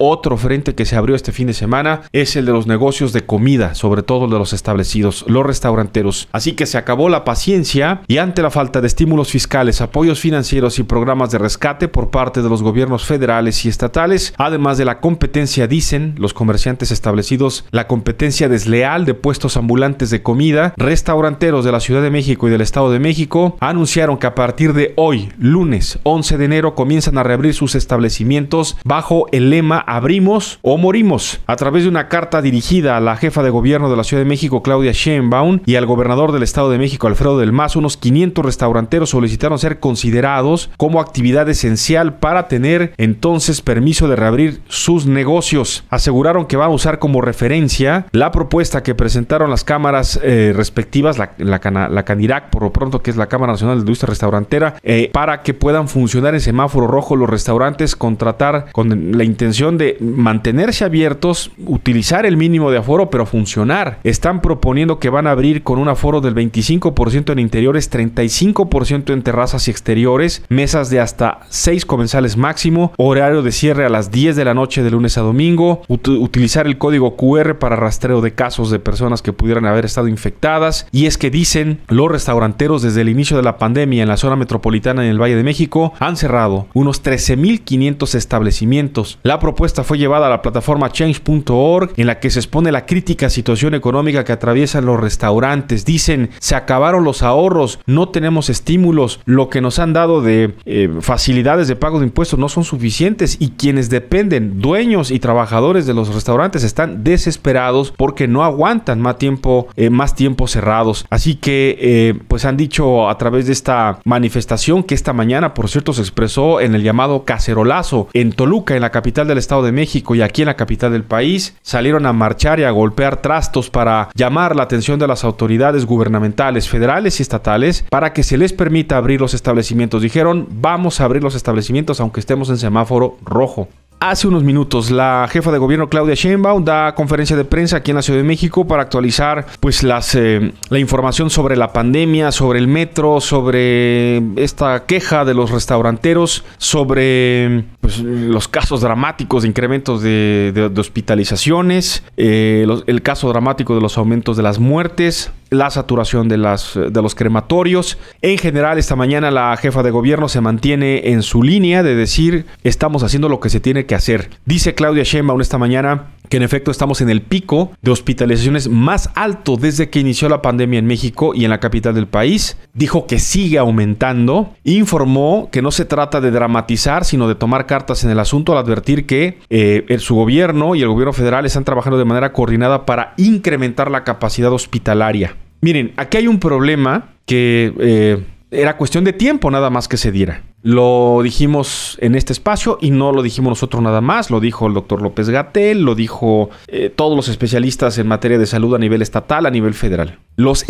Otro frente que se abrió este fin de semana es el de los negocios de comida, sobre todo el de los establecidos, los restauranteros. Así que se acabó la paciencia y ante la falta de estímulos fiscales, apoyos financieros y programas de rescate por parte de los gobiernos federales y estatales, además de la competencia, dicen los comerciantes establecidos, la competencia desleal de puestos ambulantes de comida, restauranteros de la Ciudad de México y del Estado de México anunciaron que a partir de hoy, lunes 11 de enero, comienzan a reabrir sus establecimientos bajo el lema abrimos o morimos. A través de una carta dirigida a la jefa de gobierno de la Ciudad de México, Claudia Sheinbaum, y al gobernador del Estado de México, Alfredo del Mazo, unos 500 restauranteros solicitaron ser considerados como actividad esencial para tener entonces permiso de reabrir sus negocios. Aseguraron que van a usar como referencia la propuesta que presentaron las cámaras eh, respectivas, la, la, Canirac, por lo pronto, que es la Cámara Nacional de Industria Restaurantera, eh, para que puedan funcionar en semáforo rojo los restaurantes, contratar con la intención de mantenerse abiertos, utilizar el mínimo de aforo, pero funcionar. Están proponiendo que van a abrir con un aforo del 25% en interiores, 35% en terrazas y exteriores, mesas de hasta 6 comensales máximo, horario de cierre a las 10 de la noche de lunes a domingo, utilizar el código QR para rastreo de casos de personas que pudieran haber estado infectadas. Y es que dicen los restauranteros desde el inicio de la pandemia en la zona metropolitana en el Valle de México han cerrado unos 13.500 establecimientos. La propuesta esta fue llevada a la plataforma change.org en la que se expone la crítica situación económica que atraviesan los restaurantes. Dicen, se acabaron los ahorros, no tenemos estímulos, lo que nos han dado de eh, facilidades de pago de impuestos no son suficientes y quienes dependen, dueños y trabajadores de los restaurantes, están desesperados porque no aguantan más tiempo, eh, más tiempo cerrados. Así que, eh, pues han dicho a través de esta manifestación que esta mañana, por cierto, se expresó en el llamado cacerolazo en Toluca, en la capital del estado de México y aquí en la capital del país salieron a marchar y a golpear trastos para llamar la atención de las autoridades gubernamentales, federales y estatales para que se les permita abrir los establecimientos. Dijeron, vamos a abrir los establecimientos aunque estemos en semáforo rojo. Hace unos minutos la jefa de gobierno Claudia Sheinbaum da conferencia de prensa aquí en la Ciudad de México para actualizar pues las eh, la información sobre la pandemia, sobre el metro, sobre esta queja de los restauranteros, sobre pues, los casos dramáticos de incrementos de, hospitalizaciones, eh, el caso dramático de los aumentos de las muertes, la saturación de, las, de los crematorios. En general, esta mañana la jefa de gobierno se mantiene en su línea de decir estamos haciendo lo que se tiene que hacer. Dice Claudia Sheinbaum esta mañana, que en efecto estamos en el pico de hospitalizaciones más alto desde que inició la pandemia en México y en la capital del país. Dijo que sigue aumentando. Informó que no se trata de dramatizar, sino de tomar cartas en el asunto al advertir que eh, su gobierno y el gobierno federal están trabajando de manera coordinada para incrementar la capacidad hospitalaria. Miren, aquí hay un problema que... Eh, era cuestión de tiempo nada más que se diera. Lo dijimos en este espacio y no lo dijimos nosotros nada más, lo dijo el doctor López Gatel, lo dijo eh, todos los especialistas en materia de salud a nivel estatal, a nivel federal. Los,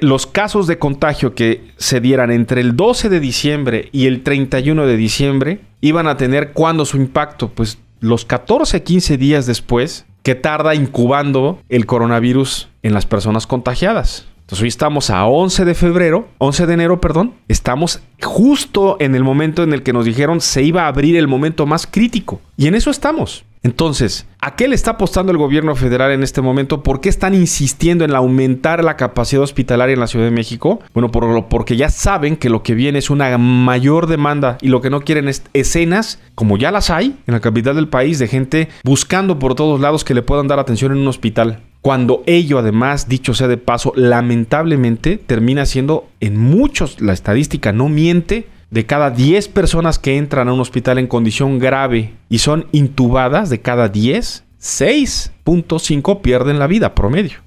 los casos de contagio que se dieran entre el 12 de diciembre y el 31 de diciembre iban a tener cuándo su impacto, pues los 14, 15 días después que tarda incubando el coronavirus en las personas contagiadas. Entonces hoy estamos a 11 de febrero, 11 de enero, perdón. Estamos justo en el momento en el que nos dijeron se iba a abrir el momento más crítico. Y en eso estamos. Entonces, ¿a qué le está apostando el gobierno federal en este momento? ¿Por qué están insistiendo en aumentar la capacidad hospitalaria en la Ciudad de México? Bueno, porque ya saben que lo que viene es una mayor demanda y lo que no quieren es escenas, como ya las hay en la capital del país, de gente buscando por todos lados que le puedan dar atención en un hospital cuando ello además, dicho sea de paso, lamentablemente termina siendo en muchos, la estadística no miente, de cada 10 personas que entran a un hospital en condición grave y son intubadas, de cada 10, 6.5 pierden la vida promedio.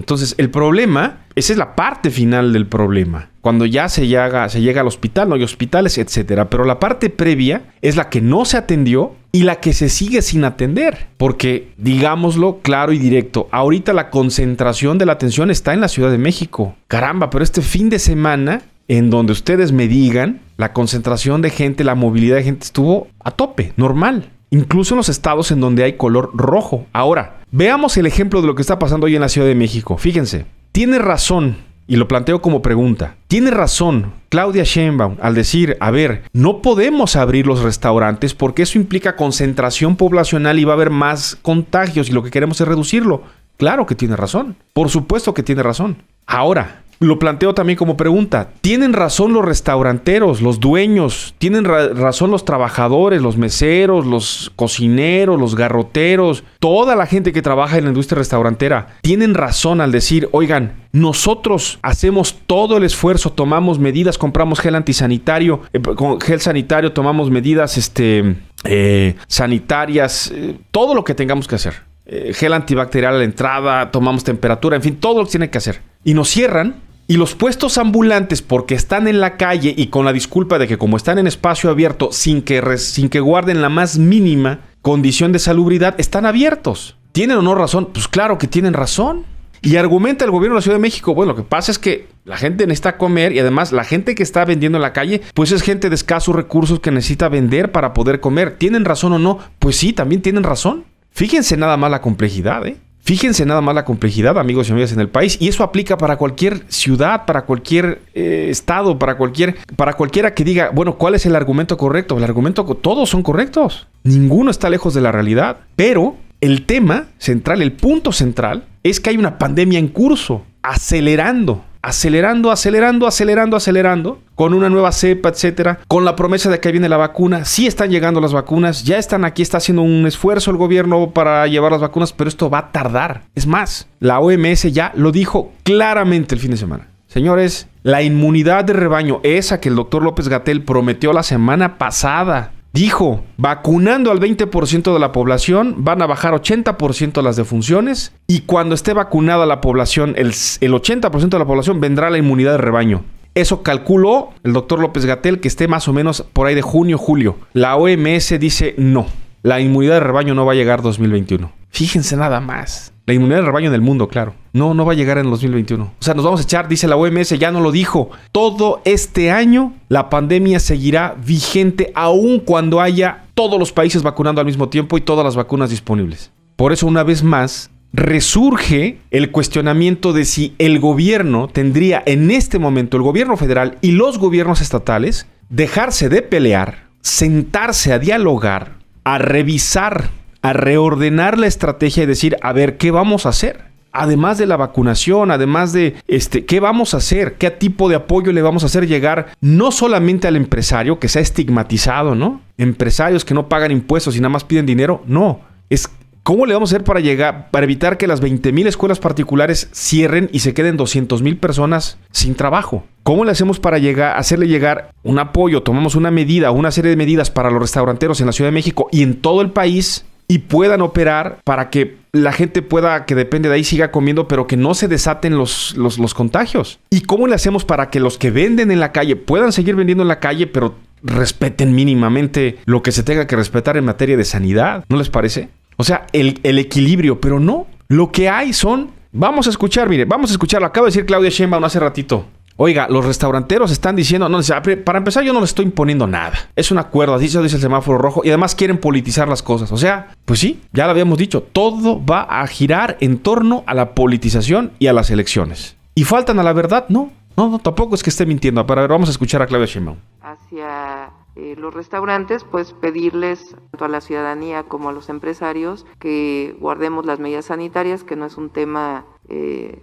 Entonces, el problema, esa es la parte final del problema, cuando ya se llega, al hospital, no hay hospitales, etcétera. Pero la parte previa es la que no se atendió y la que se sigue sin atender. Porque, digámoslo claro y directo, ahorita la concentración de la atención está en la Ciudad de México. Caramba, pero este fin de semana, en donde ustedes me digan, la concentración de gente, la movilidad de gente estuvo a tope, normal. Incluso en los estados en donde hay color rojo. Ahora, Veamos el ejemplo de lo que está pasando hoy en la Ciudad de México. Fíjense, tiene razón, y lo planteo como pregunta, tiene razón Claudia Sheinbaum al decir, a ver, no podemos abrir los restaurantes porque eso implica concentración poblacional y va a haber más contagios y lo que queremos es reducirlo. Claro que tiene razón, por supuesto que tiene razón. Ahora, lo planteo también como pregunta. ¿Tienen razón los restauranteros, los dueños? ¿Tienen razón los trabajadores, los meseros, los cocineros, los garroteros? Toda la gente que trabaja en la industria restaurantera. ¿Tienen razón al decir, oigan, nosotros hacemos todo el esfuerzo, tomamos medidas, compramos gel antisanitario, eh, con gel sanitario, tomamos medidas este, eh, sanitarias, eh, todo lo que tengamos que hacer gel antibacterial a la entrada, tomamos temperatura, en fin, todo lo que tiene que hacer. Y nos cierran y los puestos ambulantes, porque están en la calle y con la disculpa de que como están en espacio abierto, sin que, sin que guarden la más mínima condición de salubridad, están abiertos. ¿Tienen o no razón? Pues claro que tienen razón. Y argumenta el gobierno de la Ciudad de México, bueno, lo que pasa es que la gente necesita comer y además la gente que está vendiendo en la calle, pues es gente de escasos recursos que necesita vender para poder comer. ¿Tienen razón o no? Pues sí, también tienen razón. Fíjense nada más la complejidad, ¿eh? Fíjense nada más la complejidad, amigos y amigas, en el país, y eso aplica para cualquier ciudad, para cualquier eh, estado, para cualquier, para cualquiera que diga, bueno, ¿cuál es el argumento correcto? El argumento, todos son correctos, ninguno está lejos de la realidad, pero el tema central, el punto central, es que hay una pandemia en curso, acelerando acelerando, acelerando, acelerando, acelerando, con una nueva cepa, etcétera, con la promesa de que viene la vacuna. Sí están llegando las vacunas, ya están aquí, está haciendo un esfuerzo el gobierno para llevar las vacunas, pero esto va a tardar. Es más, la OMS ya lo dijo claramente el fin de semana. Señores, la inmunidad de rebaño, esa que el doctor López Gatel prometió la semana pasada, Dijo, vacunando al 20% de la población, van a bajar 80% las defunciones y cuando esté vacunada la población, el, 80% de la población vendrá la inmunidad de rebaño. Eso calculó el doctor López Gatel que esté más o menos por ahí de junio, julio. La OMS dice no, la inmunidad de rebaño no va a llegar 2021. Fíjense nada más. La inmunidad de rebaño en el mundo, claro. No, no va a llegar en el 2021. O sea, nos vamos a echar, dice la OMS, ya no lo dijo. Todo este año la pandemia seguirá vigente aun cuando haya todos los países vacunando al mismo tiempo y todas las vacunas disponibles. Por eso, una vez más, resurge el cuestionamiento de si el gobierno tendría en este momento, el gobierno federal y los gobiernos estatales, dejarse de pelear, sentarse a dialogar, a revisar, a reordenar la estrategia y decir, a ver, ¿qué vamos a hacer? además de la vacunación, además de este, qué vamos a hacer, qué tipo de apoyo le vamos a hacer llegar no solamente al empresario que se ha estigmatizado, ¿no? Empresarios que no pagan impuestos y nada más piden dinero, no, es cómo le vamos a hacer para llegar para evitar que las mil escuelas particulares cierren y se queden mil personas sin trabajo. ¿Cómo le hacemos para llegar, hacerle llegar un apoyo? Tomamos una medida, una serie de medidas para los restauranteros en la Ciudad de México y en todo el país y puedan operar para que la gente pueda, que depende de ahí, siga comiendo, pero que no se desaten los, los, contagios. ¿Y cómo le hacemos para que los que venden en la calle puedan seguir vendiendo en la calle, pero respeten mínimamente lo que se tenga que respetar en materia de sanidad? ¿No les parece? O sea, el, equilibrio, pero no. Lo que hay son... Vamos a escuchar, mire, vamos a escucharlo. Acabo de decir Claudia Sheinbaum hace ratito. Oiga, los restauranteros están diciendo, no, ah, para empezar yo no les estoy imponiendo nada. Es un acuerdo, así se dice el semáforo rojo y además quieren politizar las cosas. O sea, pues sí, ya lo habíamos dicho, todo va a girar en torno a la politización y a las elecciones. ¿Y faltan a la verdad? No, no, no tampoco es que esté mintiendo. Pero ver, vamos a escuchar a Claudia Sheinbaum. Hacia eh, los restaurantes, pues pedirles tanto a la ciudadanía como a los empresarios que guardemos las medidas sanitarias, que no es un tema eh,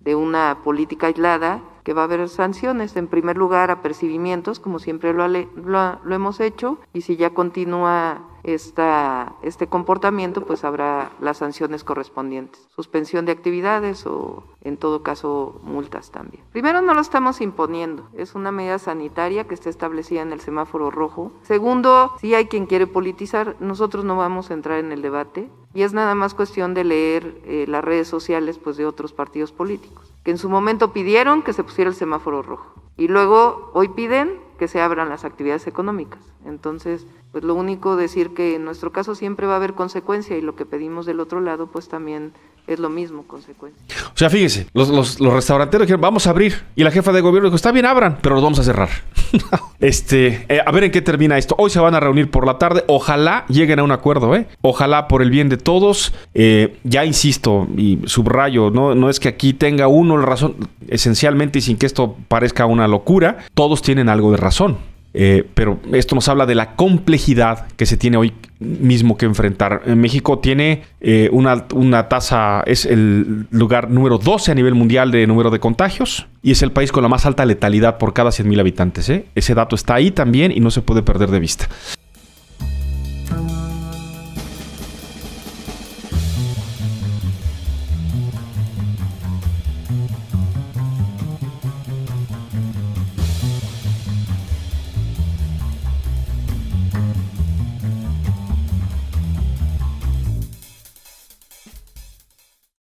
de una política aislada, que va a haber sanciones. En primer lugar, apercibimientos, como siempre lo, lo, lo hemos hecho, y si ya continúa este comportamiento, pues habrá las sanciones correspondientes, suspensión de actividades o en todo caso multas también. Primero, no lo estamos imponiendo, es una medida sanitaria que está establecida en el semáforo rojo. Segundo, si hay quien quiere politizar, nosotros no vamos a entrar en el debate y es nada más cuestión de leer eh, las redes sociales pues, de otros partidos políticos, que en su momento pidieron que se pusiera el semáforo rojo y luego hoy piden que se abran las actividades económicas. Entonces, pues lo único decir que en nuestro caso siempre va a haber consecuencia y lo que pedimos del otro lado, pues también es lo mismo, consecuencia. O sea, fíjese, los, los, restauranteros dijeron, vamos a abrir. Y la jefa de gobierno dijo, está bien, abran, pero los vamos a cerrar. este, eh, a ver en qué termina esto. Hoy se van a reunir por la tarde. Ojalá lleguen a un acuerdo, ¿eh? Ojalá por el bien de todos. Eh, ya insisto y subrayo, ¿no? no es que aquí tenga uno la razón, esencialmente, y sin que esto parezca una locura, todos tienen algo de razón. Eh, pero esto nos habla de la complejidad que se tiene hoy mismo que enfrentar. Eh, México tiene eh, una, una tasa, es el lugar número 12 a nivel mundial de número de contagios y es el país con la más alta letalidad por cada 100.000 habitantes. ¿eh? Ese dato está ahí también y no se puede perder de vista.